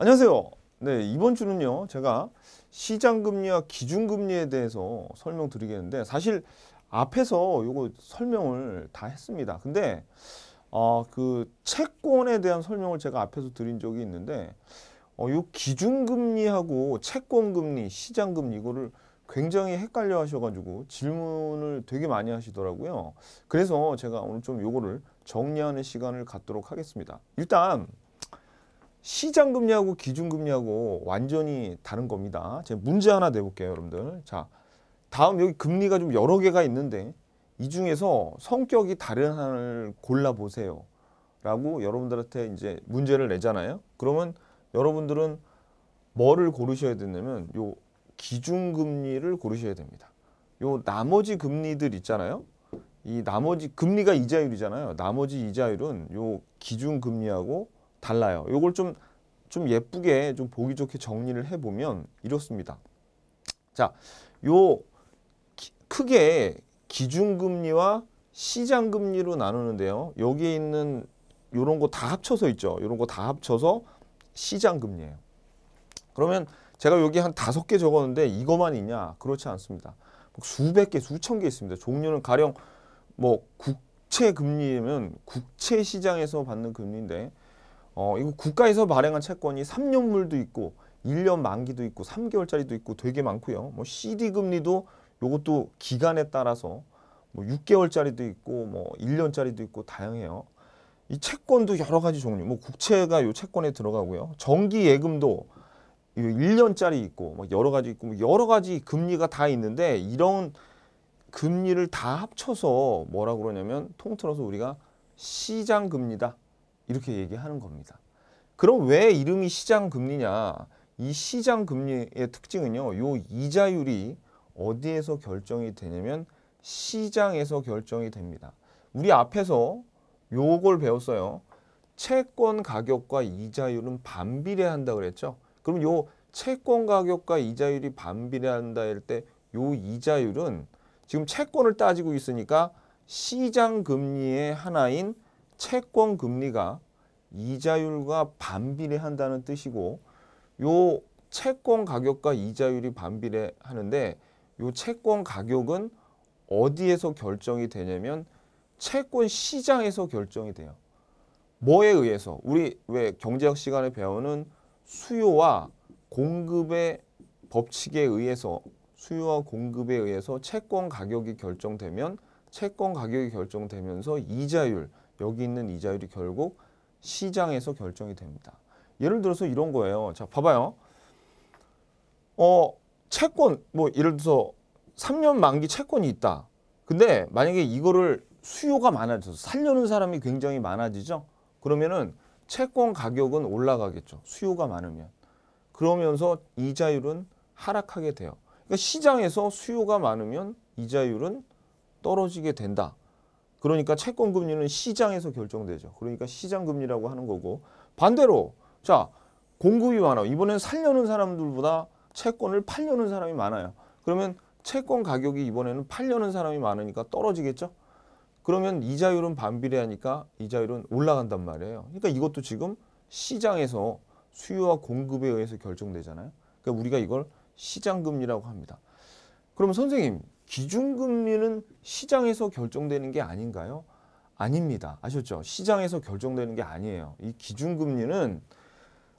안녕하세요. 네, 이번 주는요. 제가 시장 금리와 기준 금리에 대해서 설명드리겠는데 사실 앞에서 요거 설명을 다 했습니다. 근데 어, 그 채권에 대한 설명을 제가 앞에서 드린 적이 있는데 어, 요 기준 금리하고 채권 금리, 시장 금리 이거를 굉장히 헷갈려 하셔가지고 질문을 되게 많이 하시더라고요. 그래서 제가 오늘 좀 요거를 정리하는 시간을 갖도록 하겠습니다. 일단 시장 금리하고 기준 금리하고 완전히 다른 겁니다. 제가 문제 하나 내볼게요, 여러분들. 자, 다음 여기 금리가 좀 여러 개가 있는데 이 중에서 성격이 다른 한을 골라 보세요. 라고 여러분들한테 이제 문제를 내잖아요. 그러면 여러분들은 뭐를 고르셔야 되냐면 요 기준 금리를 고르셔야 됩니다. 요 나머지 금리들 있잖아요. 이 나머지 금리가 이자율이잖아요. 나머지 이자율은 요 기준 금리하고 달라요. 이걸 좀, 좀 예쁘게 좀 보기 좋게 정리를 해보면 이렇습니다. 자, 요 기, 크게 기준금리와 시장금리로 나누는데요. 여기에 있는 이런거 다 합쳐서 있죠. 이런거 다 합쳐서 시장금리예요. 그러면 제가 여기 한 다섯 개 적었는데 이것만 있냐? 그렇지 않습니다. 뭐 수백 개, 수천 개 있습니다. 종류는 가령 뭐 국채 금리면 국채 시장에서 받는 금리인데 어, 이거 국가에서 발행한 채권이 3년물도 있고 1년 만기도 있고 3개월짜리도 있고 되게 많고요. 뭐 CD 금리도 요것도 기간에 따라서 뭐 6개월짜리도 있고 뭐 1년짜리도 있고 다양해요. 이 채권도 여러 가지 종류. 뭐 국채가 요 채권에 들어가고요. 정기 예금도 1년짜리 있고 뭐 여러 가지 있고 뭐 여러 가지 금리가 다 있는데 이런 금리를 다 합쳐서 뭐라 그러냐면 통틀어서 우리가 시장 금리다. 이렇게 얘기하는 겁니다. 그럼 왜 이름이 시장 금리냐? 이 시장 금리의 특징은요. 요 이자율이 어디에서 결정이 되냐면 시장에서 결정이 됩니다. 우리 앞에서 요걸 배웠어요. 채권 가격과 이자율은 반비례한다 그랬죠. 그럼 요 채권 가격과 이자율이 반비례한다 할 때 요 이자율은 지금 채권을 따지고 있으니까 시장 금리의 하나인 채권 금리가 이자율과 반비례한다는 뜻이고 요 채권 가격과 이자율이 반비례하는데 요 채권 가격은 어디에서 결정이 되냐면 채권 시장에서 결정이 돼요. 뭐에 의해서? 우리 왜 경제학 시간에 배우는 수요와 공급의 법칙에 의해서 수요와 공급에 의해서 채권 가격이 결정되면 채권 가격이 결정되면서 이자율, 여기 있는 이자율이 결국 시장에서 결정이 됩니다. 예를 들어서 이런 거예요. 자, 봐봐요. 어, 채권, 뭐 예를 들어서 3년 만기 채권이 있다. 근데 만약에 이거를 수요가 많아져서 살려는 사람이 굉장히 많아지죠. 그러면은 채권 가격은 올라가겠죠. 수요가 많으면. 그러면서 이자율은 하락하게 돼요. 그러니까 시장에서 수요가 많으면 이자율은 떨어지게 된다. 그러니까 채권 금리는 시장에서 결정되죠. 그러니까 시장 금리라고 하는 거고 반대로 자 공급이 많아. 이번엔 살려는 사람들보다 채권을 팔려는 사람이 많아요. 그러면 채권 가격이 이번에는 팔려는 사람이 많으니까 떨어지겠죠. 그러면 이자율은 반비례하니까 이자율은 올라간단 말이에요. 그러니까 이것도 지금 시장에서 수요와 공급에 의해서 결정되잖아요. 그러니까 우리가 이걸 시장금리라고 합니다. 그럼 선생님 기준금리는 시장에서 결정되는 게 아닌가요? 아닙니다. 아셨죠? 시장에서 결정되는 게 아니에요. 이 기준금리는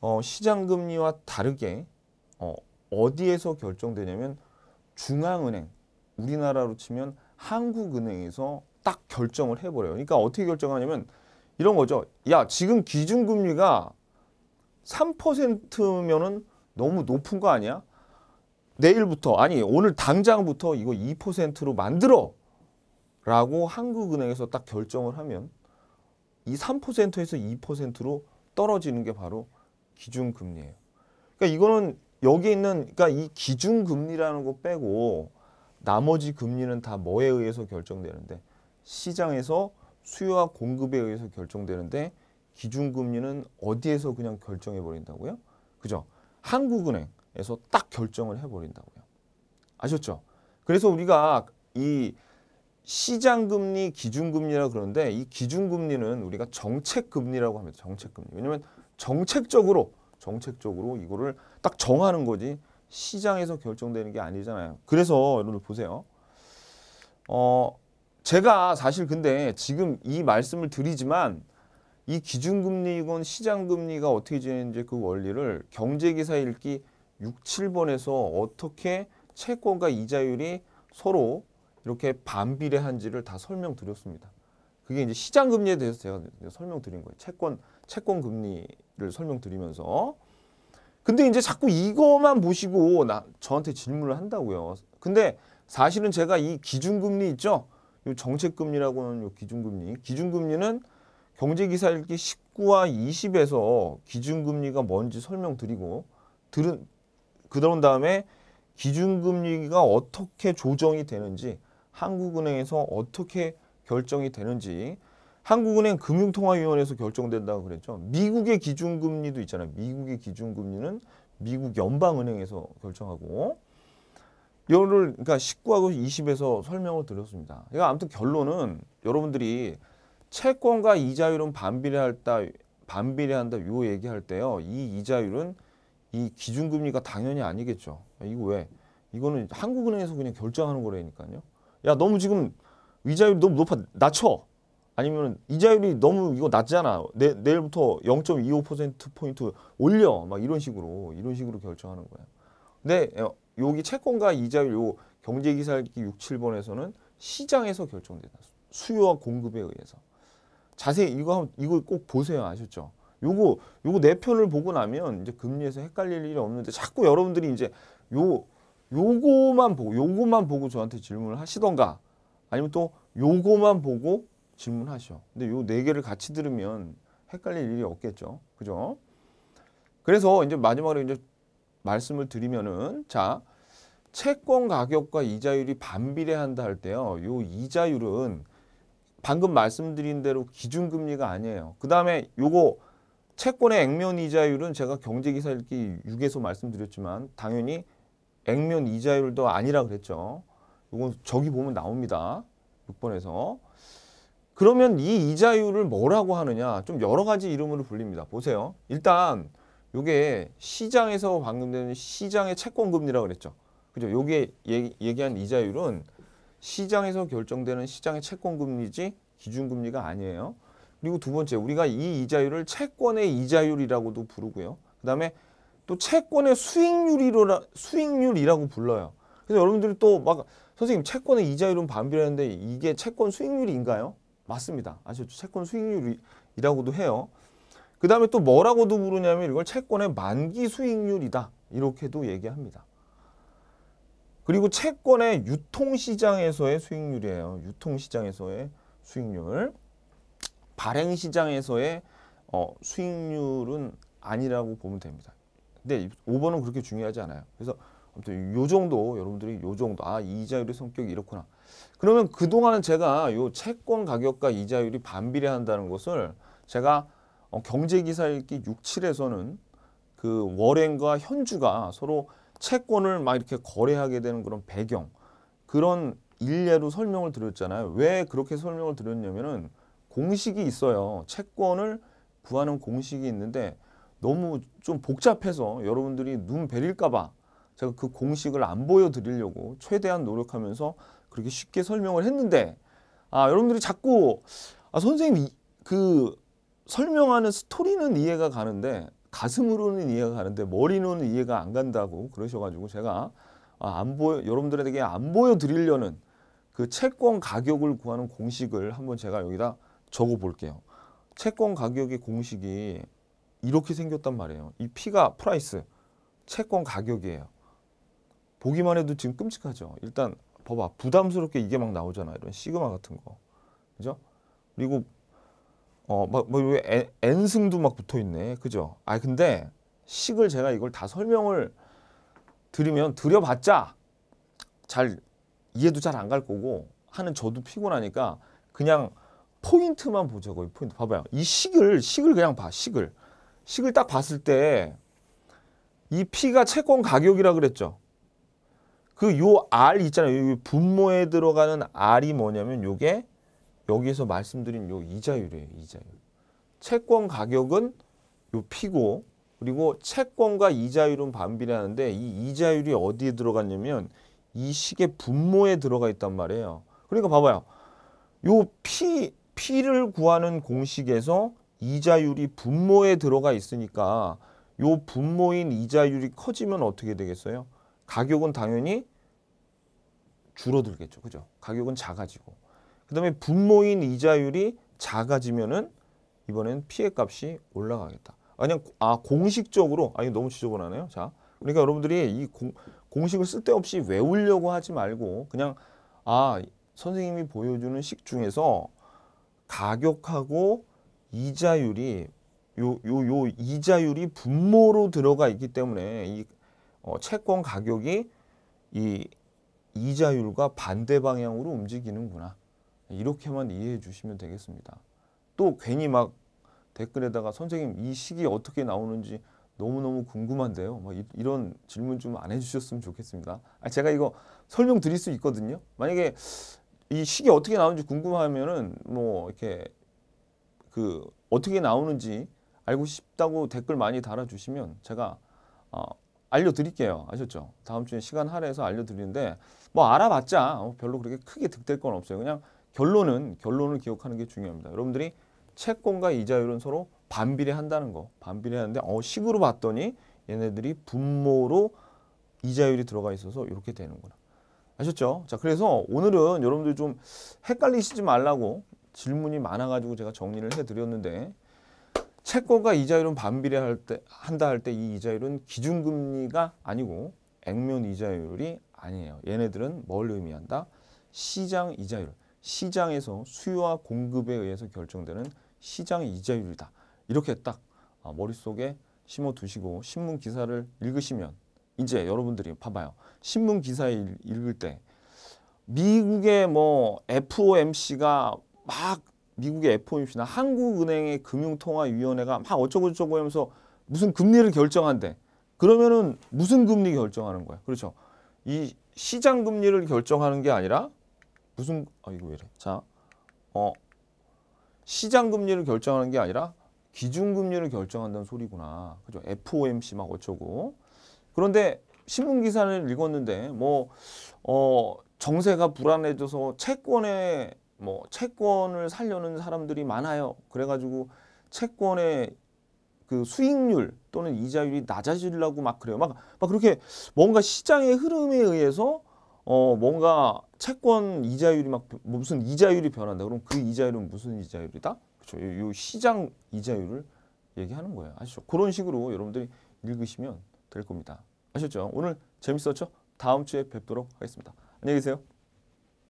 어, 시장금리와 다르게 어, 어디에서 결정되냐면 중앙은행, 우리나라로 치면 한국은행에서 딱 결정을 해버려요. 그러니까 어떻게 결정하냐면 이런 거죠. 야, 지금 기준금리가 3%면은 너무 높은 거 아니야? 내일부터 아니 오늘 당장부터 이거 2%로 만들어 라고 한국은행에서 딱 결정을 하면 이 3%에서 2%로 떨어지는 게 바로 기준금리예요. 그러니까 이거는 여기 있는 그러니까 이 기준금리라는 거 빼고 나머지 금리는 다 뭐에 의해서 결정되는데 시장에서 수요와 공급에 의해서 결정되는데 기준금리는 어디에서 그냥 결정해 버린다고요? 그죠? 한국은행 에서 딱 결정을 해버린다고요. 아셨죠? 그래서 우리가 이 시장금리, 기준금리라 고 그러는데 이 기준금리는 우리가 정책금리라고 합니다. 정책금리. 왜냐하면 정책적으로, 정책적으로 이거를 딱 정하는 거지 시장에서 결정되는 게 아니잖아요. 그래서 여러분 보세요. 어, 제가 사실 근데 지금 이 말씀을 드리지만 이 기준금리건 이 시장금리가 어떻게 지는지 그 원리를 경제기사 읽기 6, 7번에서 어떻게 채권과 이자율이 서로 이렇게 반비례한지를 다 설명드렸습니다. 그게 이제 시장 금리에 대해서 제가 설명드린 거예요. 채권 채권 금리를 설명드리면서 근데 이제 자꾸 이것만 보시고 나 저한테 질문을 한다고요. 근데 사실은 제가 이 기준금리 있죠. 이 정책금리라고는 하이 기준금리. 기준금리는 경제기사 읽기 19와 20에서 기준금리가 뭔지 설명드리고 들은 그런 다음에 기준금리가 어떻게 조정이 되는지 한국은행에서 어떻게 결정이 되는지 한국은행 금융통화위원회에서 결정된다고 그랬죠. 미국의 기준금리도 있잖아요. 미국의 기준금리는 미국 연방은행에서 결정하고 이거를 그러니까 19하고 20에서 설명을 드렸습니다. 그러니까 아무튼 결론은 여러분들이 채권과 이자율은 반비례한다, 반비례한다 요 얘기할 때요. 이 이자율은 이 기준금리가 당연히 아니겠죠. 이거 왜? 이거는 한국은행에서 그냥 결정하는 거라니까요. 야 너무 지금 이자율이 너무 높아 낮춰. 아니면 이자율이 너무 이거 낮잖아. 내, 내일부터 0.25%포인트 올려. 막 이런 식으로 이런 식으로 결정하는 거야. 근데 어, 여기 채권과 이자율 요 경제기살기 6, 7번에서는 시장에서 결정된다. 수요와 공급에 의해서. 자세히 이거 이거 꼭 보세요. 아셨죠? 요거 요거 내 네 편을 보고 나면 이제 금리에서 헷갈릴 일이 없는데 자꾸 여러분들이 이제 요 요거만 보고 요거만 보고 저한테 질문을 하시던가 아니면 또 요거만 보고 질문하셔. 근데 요 네 개를 같이 들으면 헷갈릴 일이 없겠죠. 그죠? 그래서 이제 마지막으로 이제 말씀을 드리면은 자 채권 가격과 이자율이 반비례한다 할 때요. 요 이자율은 방금 말씀드린 대로 기준금리가 아니에요. 그 다음에 요거 채권의 액면 이자율은 제가 경제기사 읽기 6에서 말씀드렸지만 당연히 액면 이자율도 아니라 그랬죠. 이건 저기 보면 나옵니다. 6번에서. 그러면 이 이자율을 뭐라고 하느냐 좀 여러 가지 이름으로 불립니다. 보세요. 일단 요게 시장에서 방금 전 시장의 채권금리라고 그랬죠. 그죠? 요게 얘기, 한 이자율은 시장에서 결정되는 시장의 채권금리지 기준금리가 아니에요. 그리고 두 번째 우리가 이 이자율을 채권의 이자율이라고도 부르고요. 그다음에 또 채권의 수익률이라 수익률이라고 불러요. 그래서 여러분들이 또 막 선생님 채권의 이자율은 반비례하는데 이게 채권 수익률인가요? 맞습니다. 아셨죠? 채권 수익률이라고도 해요. 그 다음에 또 뭐라고도 부르냐면 이걸 채권의 만기 수익률이다. 이렇게도 얘기합니다. 그리고 채권의 유통시장에서의 수익률이에요. 유통시장에서의 수익률. 발행 시장에서의 어, 수익률은 아니라고 보면 됩니다. 근데 5번은 그렇게 중요하지 않아요. 그래서 아무튼 요 정도 여러분들이 요 정도 아 이자율의 성격이 이렇구나. 그러면 그동안 제가 요 채권 가격과 이자율이 반비례한다는 것을 제가 어, 경제기사 읽기 6, 7에서는 그 월행과 현주가 서로 채권을 막 이렇게 거래하게 되는 그런 배경 그런 일례로 설명을 드렸잖아요. 왜 그렇게 설명을 드렸냐면은 공식이 있어요. 채권을 구하는 공식이 있는데 너무 좀 복잡해서 여러분들이 눈 베릴까 봐 제가 그 공식을 안 보여드리려고 최대한 노력하면서 그렇게 쉽게 설명을 했는데 아 여러분들이 자꾸 아 선생님 이, 그 설명하는 스토리는 이해가 가는데 가슴으로는 이해가 가는데 머리로는 이해가 안 간다고 그러셔가지고 제가 아, 안 보여 여러분들에게 안 보여드리려는 그 채권 가격을 구하는 공식을 한번 제가 여기다 적어 볼게요. 채권 가격의 공식이 이렇게 생겼단 말이에요. 이 P가 프라이스, 채권 가격이에요. 보기만 해도 지금 끔찍하죠. 일단 봐봐 부담스럽게 이게 막 나오잖아 이런 시그마 같은 거, 그죠? 그리고 어막뭐왜 N승도 막 붙어 있네, 그죠? 아 근데 식을 제가 이걸 다 설명을 드리면 드려봤자 잘 이해도 잘 안 갈 거고 하는 저도 피곤하니까 그냥 포인트만 보자고요. 포인트 봐봐요. 이 식을 식을 그냥 봐. 식을 식을 딱 봤을 때 이 P가 채권 가격이라 그랬죠. 그 요 R 있잖아요. 요 분모에 들어가는 R이 뭐냐면 요게 여기에서 말씀드린 요 이자율이에요. 이자율. 채권 가격은 요 P고 그리고 채권과 이자율은 반비례하는데 이 이자율이 어디에 들어갔냐면 이 식의 분모에 들어가 있단 말이에요. 그러니까 봐봐요. 요 P P를 구하는 공식에서 이자율이 분모에 들어가 있으니까 요 분모인 이자율이 커지면 어떻게 되겠어요? 가격은 당연히 줄어들겠죠. 그죠? 가격은 작아지고. 그 다음에 분모인 이자율이 작아지면은 이번엔 피해 값이 올라가겠다. 아, 그냥 아 공식적으로 아 이거 너무 지저분하네요. 자 그러니까 여러분들이 이 공, 공식을 쓸데없이 외우려고 하지 말고 그냥 아 선생님이 보여주는 식 중에서 가격하고 이자율이 요 요, 요 이자율이 분모로 들어가 있기 때문에 이 어, 채권 가격이 이 이자율과 반대 방향으로 움직이는구나. 이렇게만 이해해 주시면 되겠습니다. 또 괜히 막 댓글에다가 선생님 이 시기 어떻게 나오는지 너무너무 궁금한데요. 뭐 이, 런 질문 좀 안 해주셨으면 좋겠습니다. 아, 제가 이거 설명 드릴 수 있거든요. 만약에 이 식이 어떻게 나오는지 궁금하면은 뭐 이렇게 그 어떻게 나오는지 알고 싶다고 댓글 많이 달아주시면 제가 어, 알려드릴게요. 아셨죠? 다음 주에 시간 할애해서 알려드리는데 뭐 알아봤자 뭐 별로 그렇게 크게 득될 건 없어요. 그냥 결론은 결론을 기억하는 게 중요합니다. 여러분들이 채권과 이자율은 서로 반비례한다는 거. 반비례하는데 어 식으로 봤더니 얘네들이 분모로 이자율이 들어가 있어서 이렇게 되는구나. 아셨죠? 자, 그래서 오늘은 여러분들 좀 헷갈리시지 말라고 질문이 많아가지고 제가 정리를 해드렸는데 채권과 이자율은 반비례 할 때, 한다 할 때 이 이자율은 기준금리가 아니고 액면 이자율이 아니에요. 얘네들은 뭘 의미한다? 시장 이자율. 시장에서 수요와 공급에 의해서 결정되는 시장 이자율이다. 이렇게 딱 아, 머릿속에 심어 두시고 신문 기사를 읽으시면 이제 여러분들이 봐봐요. 신문 기사에 읽을 때 미국의 뭐 FOMC가 막 미국의 FOMC나 한국은행의 금융통화위원회가 막 어쩌고저쩌고 하면서 무슨 금리를 결정한대. 그러면은 무슨 금리 결정하는 거야? 그렇죠. 이 시장 금리를 결정하는 게 아니라 무슨 아 이거 왜 이래? 자, 어 시장 금리를 결정하는 게 아니라 기준 금리를 결정한다는 소리구나. 그죠? FOMC 막 어쩌고. 그런데 신문 기사를 읽었는데 뭐 어, 정세가 불안해져서 채권에 뭐 채권을 살려는 사람들이 많아요. 그래가지고 채권의 그 수익률 또는 이자율이 낮아지려고 막 그래요. 막, 막 그렇게 뭔가 시장의 흐름에 의해서 어 뭔가 채권 이자율이 막 뭐 무슨 이자율이 변한다. 그럼 그 이자율은 무슨 이자율이다? 그렇죠. 요 시장 이자율을 얘기하는 거예요. 아시죠? 그런 식으로 여러분들이 읽으시면 될 겁니다. 아셨죠? 오늘 재밌었죠? 다음 주에 뵙도록 하겠습니다. 안녕히 계세요.